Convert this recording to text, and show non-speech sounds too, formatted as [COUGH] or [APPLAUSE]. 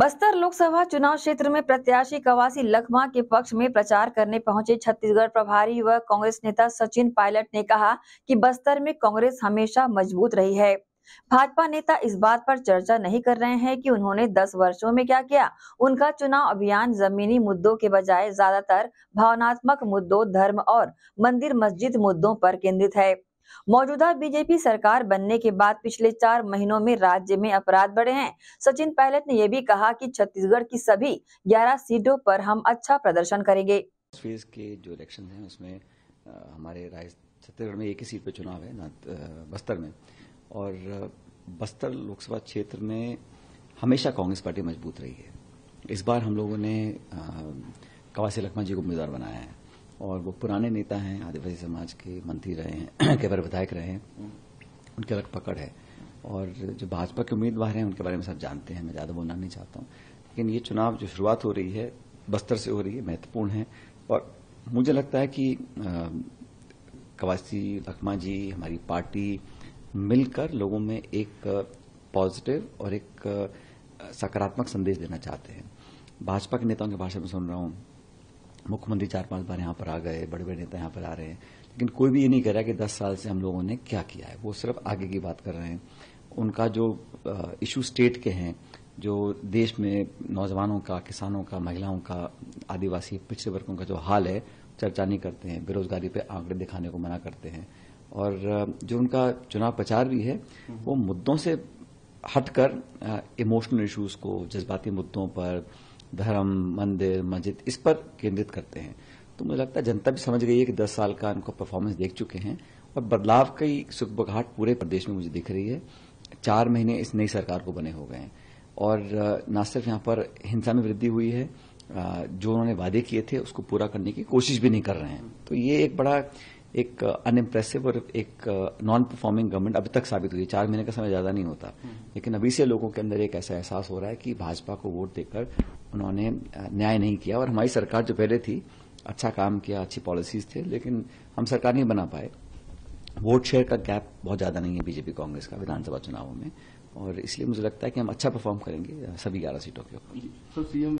बस्तर लोकसभा चुनाव क्षेत्र में प्रत्याशी कवासी लखमा के पक्ष में प्रचार करने पहुंचे छत्तीसगढ़ प्रभारी व कांग्रेस नेता सचिन पायलट ने कहा कि बस्तर में कांग्रेस हमेशा मजबूत रही है भाजपा नेता इस बात पर चर्चा नहीं कर रहे हैं कि उन्होंने 10 वर्षों में क्या किया उनका चुनाव अभियान जमीनी मुद्दों के बजाय ज्यादातर भावनात्मक मुद्दों धर्म और मंदिर मस्जिद मुद्दों पर केंद्रित है मौजूदा बीजेपी सरकार बनने के बाद पिछले चार महीनों में राज्य में अपराध बढ़े हैं सचिन पायलट ने यह भी कहा कि छत्तीसगढ़ की सभी 11 सीटों पर हम अच्छा प्रदर्शन करेंगे फेज के जो इलेक्शन हैं उसमें हमारे छत्तीसगढ़ में एक ही सीट पर चुनाव है बस्तर में और बस्तर लोकसभा क्षेत्र में हमेशा कांग्रेस पार्टी मजबूत रही है इस बार हम लोगों ने कवासी लखमा जी को उम्मीदवार बनाया है और वो पुराने नेता हैं आदिवासी समाज के मंत्री रहे हैं [CLEARS THROAT] कई बार विधायक रहे हैं उनकी अलग पकड़ है और जो भाजपा के उम्मीदवार हैं उनके बारे में सब जानते हैं मैं ज्यादा बोलना नहीं चाहता हूं लेकिन ये चुनाव जो शुरुआत हो रही है बस्तर से हो रही है महत्वपूर्ण है और मुझे लगता है कि कवासी लखमा जी हमारी पार्टी मिलकर लोगों में एक पॉजिटिव और एक सकारात्मक संदेश देना चाहते हैं भाजपा के नेताओं के भाषण में सुन रहा हूं मुख्यमंत्री चार पांच बार यहां पर आ गए बड़े बड़े नेता यहां पर आ रहे हैं लेकिन कोई भी ये नहीं कह रहा कि दस साल से हम लोगों ने क्या किया है वो सिर्फ आगे की बात कर रहे हैं उनका जो इशू स्टेट के हैं जो देश में नौजवानों का किसानों का महिलाओं का आदिवासी पिछड़े वर्गों का जो हाल है चर्चा नहीं करते हैं बेरोजगारी पे आंकड़े दिखाने को मना करते हैं और जो उनका चुनाव प्रचार भी है वो मुद्दों से हटकर इमोशनल इश्यूज को जज्बाती मुद्दों पर धर्म मंदिर मस्जिद इस पर केंद्रित करते हैं तो मुझे लगता है जनता भी समझ गई है कि दस साल का इनको परफॉर्मेंस देख चुके हैं और बदलाव की सुखबघाट पूरे प्रदेश में मुझे दिख रही है चार महीने इस नई सरकार को बने हो गए हैं और न सिर्फ यहां पर हिंसा में वृद्धि हुई है जो उन्होंने वादे किए थे उसको पूरा करने की कोशिश भी नहीं कर रहे हैं तो ये एक बड़ा एक अनइम्प्रेसिव और एक नॉन परफॉर्मिंग गवर्नमेंट अभी तक साबित हुई है चार महीने का समय ज्यादा नहीं होता हम्म। लेकिन अभी से लोगों के अंदर एक ऐसा एहसास हो रहा है कि भाजपा को वोट देकर उन्होंने न्याय नहीं किया और हमारी सरकार जो पहले थी अच्छा काम किया अच्छी पॉलिसीज थे लेकिन हम सरकार नहीं बना पाए वोट शेयर का गैप बहुत ज्यादा नहीं है बीजेपी कांग्रेस का विधानसभा चुनावों में और इसलिए मुझे लगता है कि हम अच्छा परफॉर्म करेंगे सभी ग्यारह सीटों के ऊपर